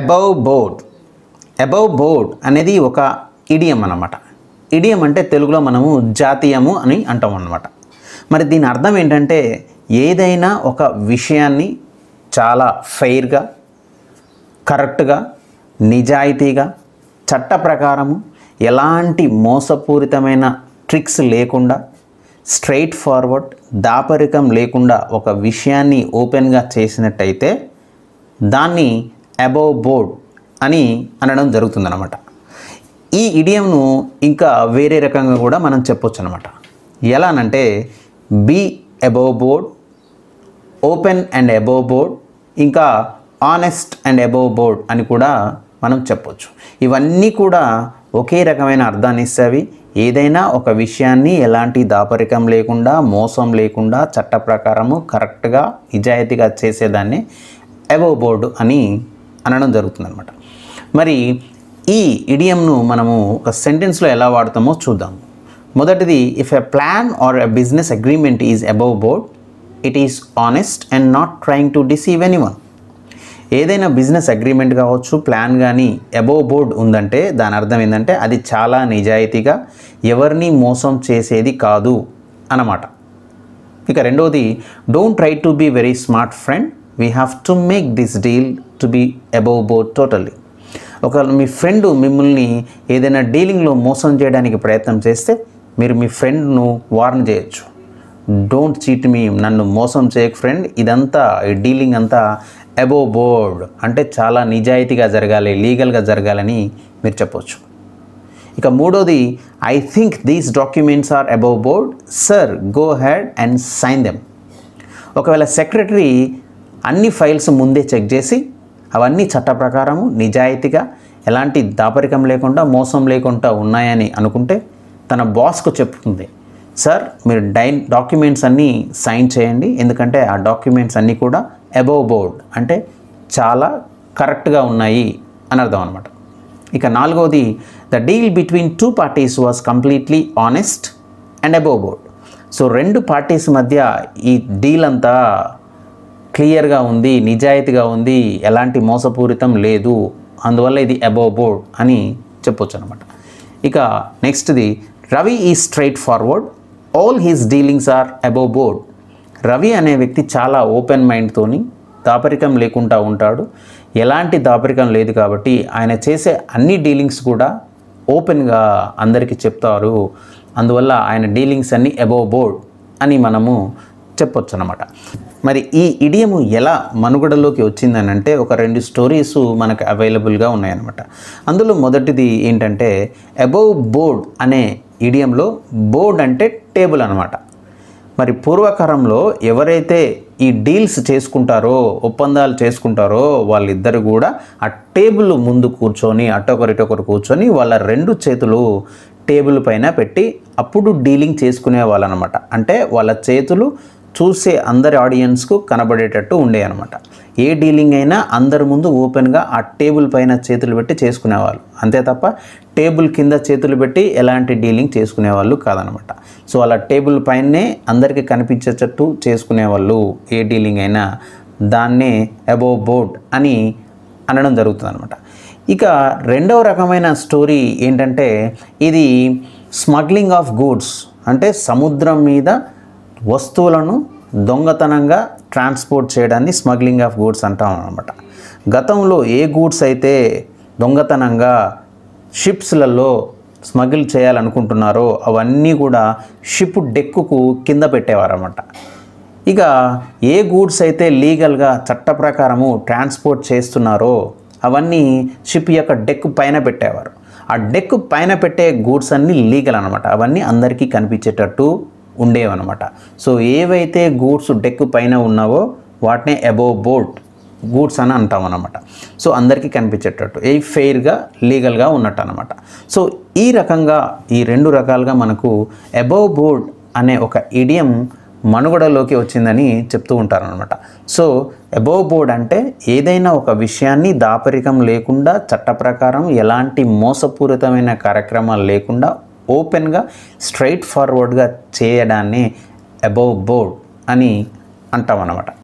above board above board అనేది ఒక idiom అనమాట ఇడియం అంటే తెలుగులో మనము జాతీయము అని అంటాం అనమాట మరి దీని అర్థం ఏంటంటే ఏదైనా ఒక విషయాన్ని చాలా ఫెయిర్గా కరెక్ట్గా నిజాయితీగా చట్ట ప్రకారము ఎలాంటి మోసపూరితమైన ట్రిక్స్ లేకుండా స్ట్రైట్ ఫార్వర్డ్ దాపరికం లేకుండా ఒక విషయాన్ని ఓపెన్గా చేసినట్టయితే దాన్ని అబౌవ్ బోర్డ్ అని అనడం జరుగుతుందన్నమాట ఈ ఇడియంను ఇంకా వేరే రకంగా కూడా మనం చెప్పొచ్చు అనమాట ఎలానంటే be above board open and above board ఇంకా ఆనెస్ట్ అండ్ అబౌవ్ బోర్డ్ అని కూడా మనం చెప్పొచ్చు ఇవన్నీ కూడా ఒకే రకమైన అర్థాన్ని ఇస్తావి ఏదైనా ఒక విషయాన్ని ఎలాంటి దాపరికం లేకుండా మోసం లేకుండా చట్ట ప్రకారము కరెక్ట్గా నిజాయితీగా చేసేదాన్ని అబౌ బోర్డు అని అనడం జరుగుతుందనమాట మరి ఈ ఇడియంను మనము ఒక సెంటెన్స్లో ఎలా వాడతామో చూద్దాం మొదటిది if a plan or a business agreement is above board it is honest and not trying to deceive anyone ఏదైనా బిజినెస్ అగ్రిమెంట్ కావచ్చు ప్లాన్ కానీ అబోవ్ బోర్డ్ ఉందంటే దాని అర్థం ఏంటంటే అది చాలా నిజాయితీగా ఎవరిని మోసం చేసేది కాదు అన్నమాట ఇక రెండవది don't try to be very smart friend we have to make this deal to be above board totally ఒకవేళ మీ ఫ్రెండ్ మిమ్మల్ని ఏదైనా డీలింగ్లో మోసం చేయడానికి ప్రయత్నం చేస్తే మీరు మీ ఫ్రెండ్ను వార్న్ చేయొచ్చు డోంట్ చీట్ మీ నన్ను మోసం చేయకు ఫ్రెండ్ ఇదంతా ఈ డీలింగ్ అంతా అబోవ్ బోర్డ్ అంటే చాలా నిజాయితీగా జరగాలి లీగల్గా జరగాలని మీరు చెప్పవచ్చు ఇక మూడోది I think these documents are above board sir go ahead and sign them ఒకవేళ సెక్రటరీ అన్ని ఫైల్స్ ముందే చెక్ చేసి అవన్నీ చట్ట ప్రకారము నిజాయితీగా ఎలాంటి దాపరికం లేకుండా మోసం లేకుండా ఉన్నాయని అనుకుంటే తన బాస్కు చెప్తుంది సార్ మీరు డైన్ డాక్యుమెంట్స్ అన్నీ సైన్ చేయండి ఎందుకంటే ఆ డాక్యుమెంట్స్ అన్నీ కూడా అబోవ్ బోర్డ్ అంటే చాలా కరెక్ట్గా ఉన్నాయి అని అర్థం అనమాట ఇక నాలుగవది the deal between two parties was completely honest and above board so రెండు పార్టీస్ మధ్య ఈ డీల్ అంతా క్లియర్గా ఉంది నిజాయితీగా ఉంది ఎలాంటి మోసపూరితం లేదు అందువల్ల ఇది అబౌవ్ బోర్డ్ అని చెప్పొచ్చు అనమాట ఇక నెక్స్ట్ది Ravi is straightforward all his dealings are above board Ravi అనే వ్యక్తి చాలా ఓపెన్ మైండ్తోని దాపరికం లేకుండా ఉంటాడు ఎలాంటి దాపరికం లేదు కాబట్టి ఆయన చేసే అన్ని డీలింగ్స్ కూడా ఓపెన్గా అందరికీ చెప్తారు అందువల్ల ఆయన డీలింగ్స్ అన్నీ అబౌవ్ బోర్డ్ అని మనము చెప్పొచ్చు అనమాట మరి ఈ ఇడియము ఎలా మనుగడలోకి వచ్చిందనంటే ఒక రెండు స్టోరీస్ మనకు అవైలబుల్గా ఉన్నాయన్నమాట అందులో మొదటిది ఏంటంటే అబౌవ్ బోర్డ్ అనే ఇడియంలో బోర్డ్ అంటే టేబుల్ అనమాట మరి పూర్వకాలంలో ఎవరైతే ఈ డీల్స్ చేసుకుంటారో ఒప్పందాలు చేసుకుంటారో వాళ్ళిద్దరు కూడా ఆ టేబుల్ ముందు కూర్చొని అటొకరిటొకరు కూర్చొని వాళ్ళ రెండు చేతులు టేబుల్ పైన పెట్టి అప్పుడు డీలింగ్ చేసుకునే వాళ్ళనమాట అంటే వాళ్ళ చేతులు చూసే అందరి ఆడియన్స్కు కనబడేటట్టు ఉండే అనమాట ఏ డీలింగ్ అయినా అందరి ముందు ఓపెన్గా ఆ టేబుల్ పైన చేతులు పెట్టి చేసుకునేవాళ్ళు అంతే తప్ప టేబుల్ కింద చేతులు పెట్టి ఎలాంటి డీలింగ్ చేసుకునేవాళ్ళు కాదనమాట సో అలా టేబుల్ పైనే అందరికీ కనిపించేటట్టు చేసుకునేవాళ్ళు ఏ డీలింగ్ అయినా దాన్నే అబోవ్ బోర్డ్ అని అనడం జరుగుతుంది అనమాట ఇక రెండవ రకమైన స్టోరీ ఏంటంటే ఇది స్మగ్లింగ్ ఆఫ్ గూడ్స్ అంటే సముద్రం మీద వస్తువులను దొంగతనంగా ట్రాన్స్పోర్ట్ చేయడాన్ని స్మగ్లింగ్ ఆఫ్ గూడ్స్ అంటాం అనమాట గతంలో ఏ గూడ్స్ అయితే దొంగతనంగా షిప్స్లలో స్మగిల్ చేయాలనుకుంటున్నారో అవన్నీ కూడా షిప్ డెక్కుకు కింద పెట్టేవారన్నమాట ఇక ఏ గూడ్స్ అయితే లీగల్గా చట్ట ప్రకారము ట్రాన్స్పోర్ట్ చేస్తున్నారో అవన్నీ షిప్ యొక్క డెక్ పైన పెట్టేవారు ఆ డెక్ పైన పెట్టే గూడ్స్ అన్నీ లీగల్ అనమాట అవన్నీ అందరికీ కనిపించేటట్టు ఉండేవన్నమాట సో ఏవైతే గూడ్స్ డెక్ పైన ఉన్నావో వాటినే అబోవ్ బోర్డ్ గూడ్స్ అని అంటాం అనమాట సో అందరికీ కనిపించేటట్టు ఏ ఫెయిర్గా లీగల్గా ఉన్నట్టు అనమాట సో ఈ రకంగా ఈ రెండు రకాలుగా మనకు అబోవ్ బోర్డ్ అనే ఒక ఇడియం మనుగడలోకి వచ్చిందని చెప్తూ ఉంటారనమాట సో అబోవ్ బోర్డ్ అంటే ఏదైనా ఒక విషయాన్ని దాపరికం లేకుండా చట్ట ఎలాంటి మోసపూరితమైన కార్యక్రమాలు లేకుండా ఓపెన్గా స్ట్రైట్ ఫార్వర్డ్గా చేయడాన్ని అబౌవ్ బోర్డ్ అని అంటాం అన్నమాట